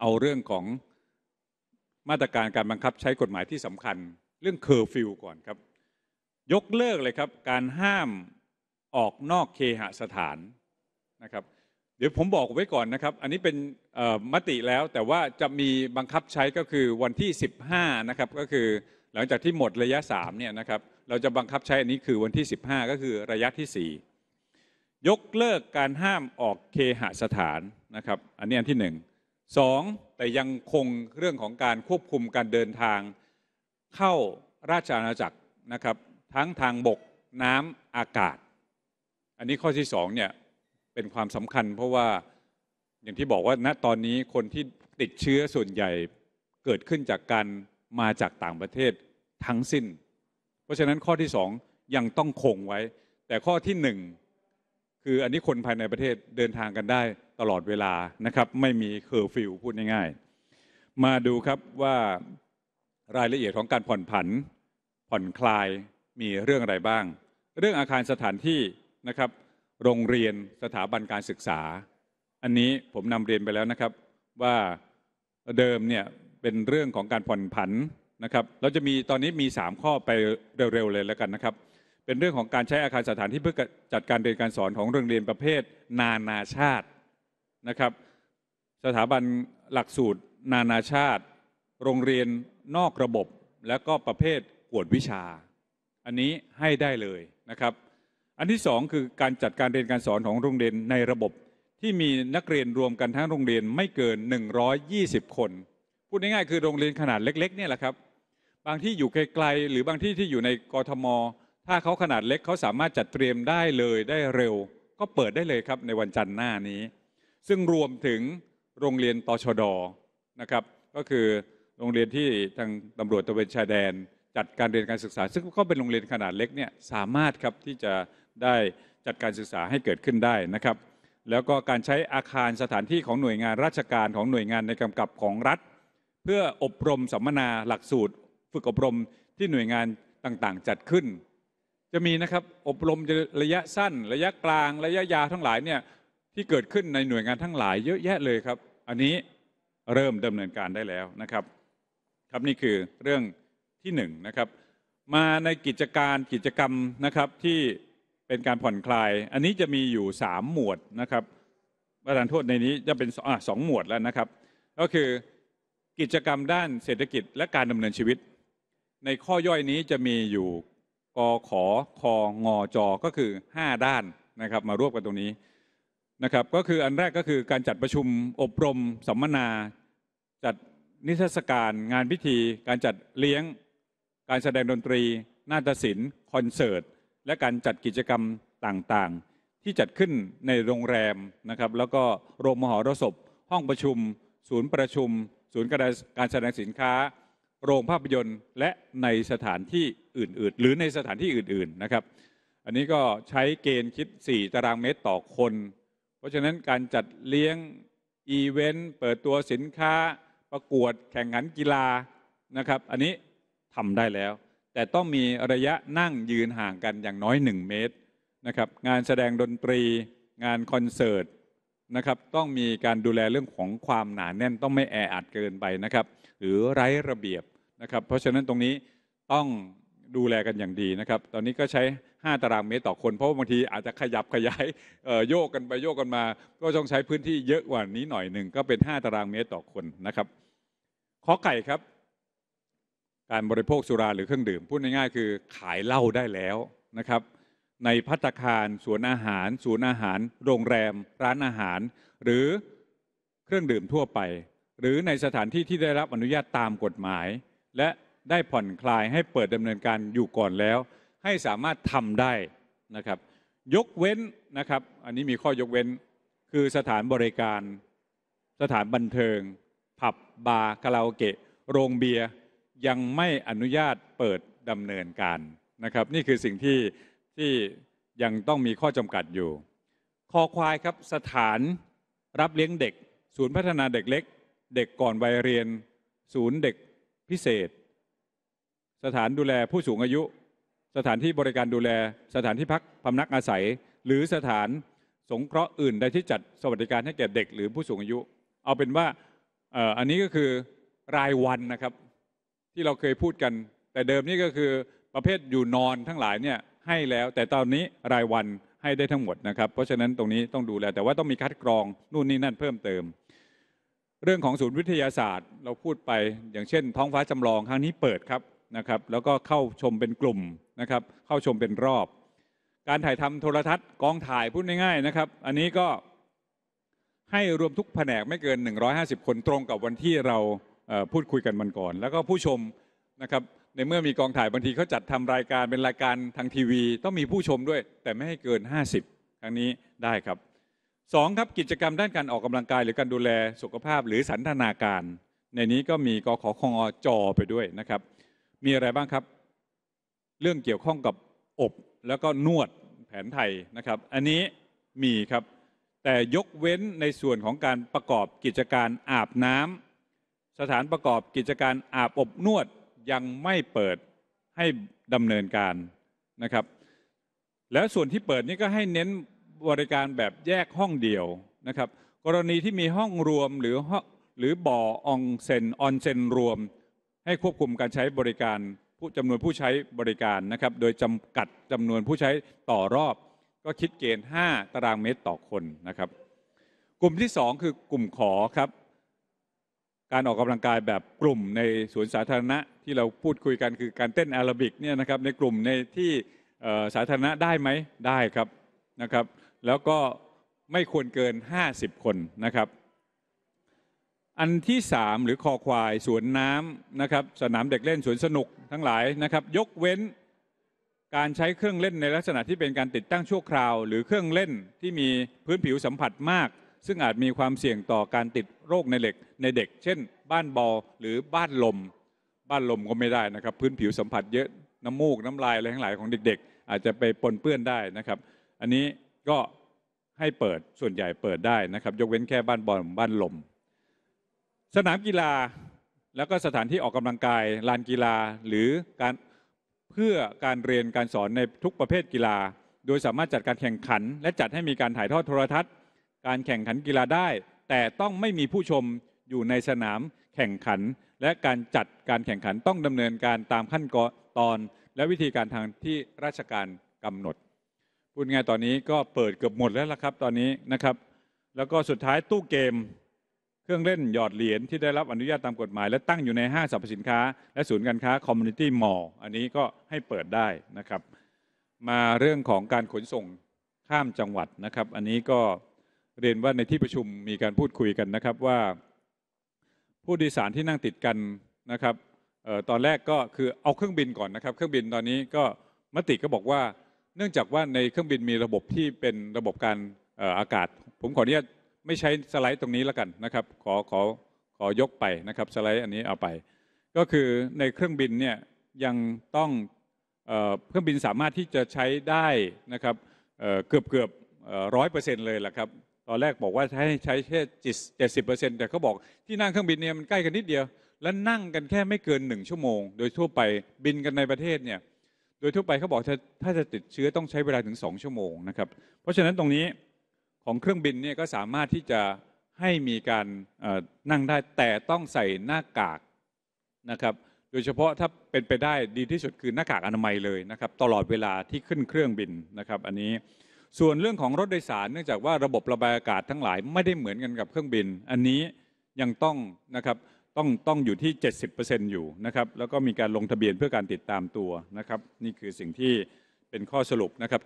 เอาเรื่องของมาตรการการบังคับใช้กฎหมายที่สำคัญเรื่องเคอร์ฟิวก่อนครับยกเลิกเลยครับการห้ามออกนอกเคหสถานนะครับเดี๋ยวผมบอกไว้ก่อนนะครับอันนี้เป็นมติแล้วแต่ว่าจะมีบังคับใช้ก็คือวันที่ 15นะครับก็คือ หลังจากที่หมดระยะ 3เนี่ยนะครับเราจะบังคับใช้อันนี้คือวันที่ 15 ก็คือระยะที่ 4 ยกเลิกการห้ามออกเคหสถานนะครับอันนี้อันที่ 1 2. แต่ยังคงเรื่องของการควบคุมการเดินทางเข้าราชอาณาจักรนะครับ ทั้งทางบกน้ำอากาศ อันนี้ข้อที่2เนี่ยเป็นความสำคัญเพราะว่าอย่างที่บอกว่าณตอนนี้คนที่ติดเชื้อส่วนใหญ่เกิดขึ้นจากการมาจากต่างประเทศทั้งสิ้น เพราะฉะนั้นข้อที่2ยังต้องคงไว้ แต่ข้อที่1คืออันนี้คนภายในประเทศเดินทางกันได้ตลอดเวลานะครับ ไม่มีเคอร์ฟิวพูดง่ายๆ มาดูครับว่ารายละเอียดของการผ่อนผัน ผ่อนคลาย มีเรื่องอะไรบ้าง เรื่องอาคารสถานที่นะครับ โรงเรียนสถาบันการศึกษา อันนี้ผมนำเรียนไปแล้วนะครับว่าเดิมเนี่ยเป็นเรื่องของการผ่อนผันนะครับ เราจะมีตอนนี้มี 3 ข้อไปเร็วๆเลยแล้วกันนะครับเป็นเรื่องของการใช้อาคารสถานที่เพื่อจัดการเรียนการสอนของโรงเรียนประเภท นานาชาตินะครับ สถาบันหลักสูตรนานาชาติ โรงเรียนนอกระบบและก็ประเภทกวดวิชา อันนี้ให้ได้เลยนะครับ อันที่สองคือการจัดการเรียนการสอนของโรงเรียนในระบบที่มีนักเรียนรวมกันทั้งโรงเรียนไม่เกิน 120 คน พูดง่ายๆคือโรงเรียนขนาดเล็กๆเนี่ยแหละครับบางที่อยู่ไกลๆหรือบางที่ที่อยู่ในกรทมถ้าเขาขนาดเล็กเขาสามารถจัดเตรียมได้เลยได้เร็วก็เปิดได้เลยครับในวันจันทร์หน้านี้ ซึ่งรวมถึงโรงเรียนตชดนะครับก็คือโรงเรียนที่ทางตำรวจตะเวนชายแดนจัดการเรียนการศึกษา ซึ่งก็เป็นโรงเรียนขนาดเล็กเนี่ยสามารถครับที่จะได้จัดการศึกษาให้เกิดขึ้นได้นะครับ แล้วก็การใช้อาคารสถานที่ของหน่วยงานราชการของหน่วยงานในกำกับของรัฐ เพื่ออบรมสัมมนาหลักสูตร ฝึกอบรมที่หน่วยงานต่างๆ จัดขึ้นจะมีนะครับอบรมระยะสั้น ระยะกลาง ระยะยาวทั้งหลายเนี่ยที่เกิดขึ้นในหน่วยงานทั้งหลายเยอะแยะเลยครับ อันนี้เริ่มดำเนินการได้แล้วนะครับ ครับนี่คือเรื่องที่1นนะครับ มาในกิจการกิจกรรมนะครับที่เป็นการผ่อนคลาย อันนี้จะมีอยู่ 3 หมวดนะครับประธานโทษในนี้จะเป็นอสองหมวดแล้วนะครับ ก็คือกิจกรรมด้านเศรษฐกิจและการดำเนินชีวิต ในข้อย่อยนี้จะมีอยู่อขอคองอจอก็คือ 5 ด้านนะครับมารวบกันตรงนี้นะครับก็คืออันแรกก็คือการจัดประชุมอบรมสัมมนา จัดนิทรรศการงานพิธี การจัดเลี้ยง การแสดงดนตรีนาฏศิลป์คอนเสิร์ตและการจัดกิจกรรมต่างๆ ที่จัดขึ้นในโรงแรมนะครับแล้วก็โรงมหรสพ ห้องประชุมศูนย์ประชุมศูนย์การแสดงสินค้าโรงภาพยนตร์และในสถานที่อื่นๆ หรือในสถานที่อื่น ๆ นะครับ อันนี้ก็ใช้เกณฑ์คิด 4 ตารางเมตรต่อคน เพราะฉะนั้นการจัดเลี้ยงอีเวนต์ เปิดตัวสินค้าประกวดแข่งขันกีฬานะครับ อันนี้ทำได้แล้ว แต่ต้องมีระยะนั่งยืนห่างกันอย่างน้อย 1 เมตรนะครับงานแสดงดนตรีงานคอนเสิร์ตนะครับต้องมีการดูแลเรื่องของความหนาแน่นต้องไม่แออัดเกินไปนะครับ หรือไร้ระเบียบนะครับ เพราะฉะนั้นตรงนี้ต้องดูแลกันอย่างดีนะครับ ตอนนี้ก็ใช้ 5 ตารางเมตรต่อคนเพราะบางทีอาจจะขยับขยายโยกกันไปโยกกันมา ก็ต้องใช้พื้นที่เยอะกว่านี้หน่อยหนึ่งก็เป็น 5 ตารางเมตรต่อคนนะครับข้อไก่ครับ การบริโภคสุราหรือเครื่องดื่ม พูดง่ายๆคือขายเหล้าได้แล้วนะครับในพัตคารสวนอาหารศูนย์อาหาร โรงแรม ร้านอาหารหรือเครื่องดื่มทั่วไป หรือในสถานที่ที่ได้รับอนุญาตตามกฎหมาย และได้ผ่อนคลายให้เปิดดำเนินการอยู่ก่อนแล้ว ให้สามารถทำได้นะครับ ยกเว้นนะครับอันนี้มีข้อยกเว้นคือสถานบริการ สถานบันเทิง ผับบาร์คาราโอเกะ โรงเบียร์ยังไม่อนุญาตเปิดดำเนินการนะครับนี่คือสิ่งที่ที่ยังต้องมีข้อจำกัดอยู่ คอควายครับ สถานรับเลี้ยงเด็ก ศูนย์พัฒนาเด็กเล็ก เด็กก่อนวัยเรียน ศูนย์เด็กพิเศษ สถานดูแลผู้สูงอายุ สถานที่บริการดูแล สถานที่พักพำนักอาศัย หรือสถานสงเคราะห์อื่นใดที่จัด สวัสดิการให้แก่เด็กหรือผู้สูงอายุ เอาเป็นว่าอันนี้ก็คือรายวันนะครับที่เราเคยพูดกัน แต่เดิมนี่ก็คือประเภทอยู่นอนทั้งหลายเนี่ยให้แล้วแต่ตอนนี้รายวันให้ได้ทั้งหมดนะครับ เพราะฉะนั้นตรงนี้ต้องดูแลแต่ว่าต้องมีคัดกรองนู่นนี่นั่นเพิ่มเติม เรื่องของศูนย์วิทยาศาสตร์ เราพูดไปอย่างเช่นท้องฟ้าจำลองครั้งนี้เปิดครับนะครับ แล้วก็เข้าชมเป็นกลุ่มนะครับ เข้าชมเป็นรอบ การถ่ายทำโทรทัศน์กองถ่ายพูดง่ายๆนะครับ อันนี้ก็ให้รวมทุกแผนกไม่เกิน150คนตรงกับวันที่เราพูดคุยกันมันก่อน แล้วก็ผู้ชมนะครับในเมื่อมีกองถ่ายบางทีเขาจัดทำรายการเป็นรายการทางทีวี ต้องมีผู้ชมด้วยแต่ไม่ให้เกิน 50 ครั้งนี้ได้ครับสองครับกิจกรรมด้านการออกกำลังกาย หรือการดูแลสุขภาพหรือสันทนาการ ในนี้ก็มีกขอคงอจอไปด้วยนะครับ มีอะไรบ้างครับ เรื่องเกี่ยวข้องกับอบแล้วก็นวดแผนไทยนะครับ อันนี้มีครับแต่ยกเว้นในส่วนของการประกอบกิจการอาบน้ำ สถานประกอบกิจการอาบอบนวดยังไม่เปิดให้ดำเนินการนะครับ แล้วส่วนที่เปิดนี่ก็ให้เน้นบริการแบบแยกห้องเดียวนะครับ กรณีที่มีห้องรวมหรือหรือบ่อองเซนออนเซนรวม ให้ควบคุมการใช้บริการ ผู้จำนวนผู้ใช้บริการนะครับ โดยจำกัดจำนวนผู้ใช้ต่อรอบ ก็คิดเกณฑ์5ตารางเมตรต่อคนนะครับ กลุ่มที่ 2 คือกลุ่มขอครับการออกกำลังกายแบบกลุ่มในสวนสาธารณะที่เราพูดคุยกันคือการเต้นแอโรบิกเนี่ยนะครับในกลุ่มในที่สาธารณะได้ไหมได้ครับนะครับ แล้วก็ไม่ควรเกิน 50 คนนะครับ อันที่ 3 หรือคอควาย สวนน้ำนะครับสนามเด็กเล่นสวนสนุกทั้งหลายนะครับยกเว้นการใช้เครื่องเล่นในลักษณะที่เป็นการติดตั้งชั่วคราวหรือเครื่องเล่นที่มีพื้นผิวสัมผัสมากซึ่งอาจมีความเสี่ยงต่อการติดโรคในเหล็กในเด็ก เช่น บ้านบอลหรือบ้านลม บ้านลมก็ไม่ได้นะครับ พื้นผิวสัมผัสเยอะน้ำมูกน้ำลายอะไรทั้งหลายของเด็ก ๆ อาจจะไปปนเปื้อนได้นะครับ อันนี้ก็ให้เปิดส่วนใหญ่เปิดได้นะครับ ยกเว้นแค่บ้านบอลบ้านลม สนามกีฬาแล้วก็สถานที่ออกกำลังกาย ลานกีฬา หรือการเพื่อการเรียนการสอนในทุกประเภทกีฬา โดยสามารถจัดการแข่งขัน และจัดให้มีการถ่ายทอดโทรทัศน์การแข่งขันกีฬาได้ แต่ต้องไม่มีผู้ชมอยู่ในสนามแข่งขัน และการจัดการแข่งขันต้องดำเนินการตามขั้นตอน และวิธีการทางที่ราชการกำหนดพูดง่ายตอนนี้ก็เปิดเกือบหมดแล้วละครับตอนนี้นะครับ แล้วก็สุดท้ายตู้เกมเครื่องเล่นหยอดเหรียญที่ได้รับอนุญาตตามกฎหมาย และตั้งอยู่ในห้างสรรพสินค้าและศูนย์การค้าคอมมูนิตี้มอลล์อันนี้ก็ให้เปิดได้นะครับ มาเรื่องของการขนส่งข้ามจังหวัดนะครับ อันนี้ก็เรียนว่าในที่ประชุมมีการพูดคุยกันนะครับว่า ผู้โดยสารที่นั่งติดกันนะครับออตอนแรกก็คือเอาเครื่องบินก่อนนะครับ เครื่องบินตอนนี้ก็มติก็บอกว่าเนื่องจากว่าในเครื่องบินมีระบบที่เป็นระบบการอากาศ ผมขออนุญาตไม่ใช้สไลด์ตรงนี้แล้วกันนะครับขอขอขอยกไปนะครับสไลด์อันนี้เอาไป ก็คือในเครื่องบินเนี่ยยังต้องเครื่องบินสามารถที่จะใช้ได้นะครับเกือบเกือบร้อยเปอร์เซ็นต์เลยแหละครับตอนแรกบอกว่าใช้ใช้แค่เจ็ดสิบเปอร์เซ็นแต่เขาบอกที่นั่งเครื่องบินเนี่ยมันใกล้กันนิดเดียว แล้วนั่งกันแค่ไม่เกินหนึ่งชั่วโมง โดยทั่วไปบินกันในประเทศเนี่ยโดยทั่วไปเขาบอกถ้าถ้าจะติดเชื้อต้องใช้เวลาถึงสองชั่วโมงนะครับเพราะฉะนั้นตรงนี้ของเครื่องบินเนี่ยก็สามารถที่จะให้มีการนั่งได้แต่ต้องใส่หน้ากากนะครับ โดยเฉพาะถ้าเป็นไปได้ดีที่สุดคือหน้ากากอนามัยเลยนะครับ ตลอดเวลาที่ขึ้นเครื่องบินนะครับ อันนี้ส่วนเรื่องของรถโดยสารเนื่องจากว่าระบบระบายอากาศทั้งหลายไม่ได้เหมือนกันกับเครื่องบิน อันนี้ยังต้องนะครับต้องต้องอยู่ที่ 70%อยู่นะครับ แล้วก็มีการลงทะเบียนเพื่อการติดตามตัวนะครับ นี่คือสิ่งที่เป็นข้อสรุปนะครับ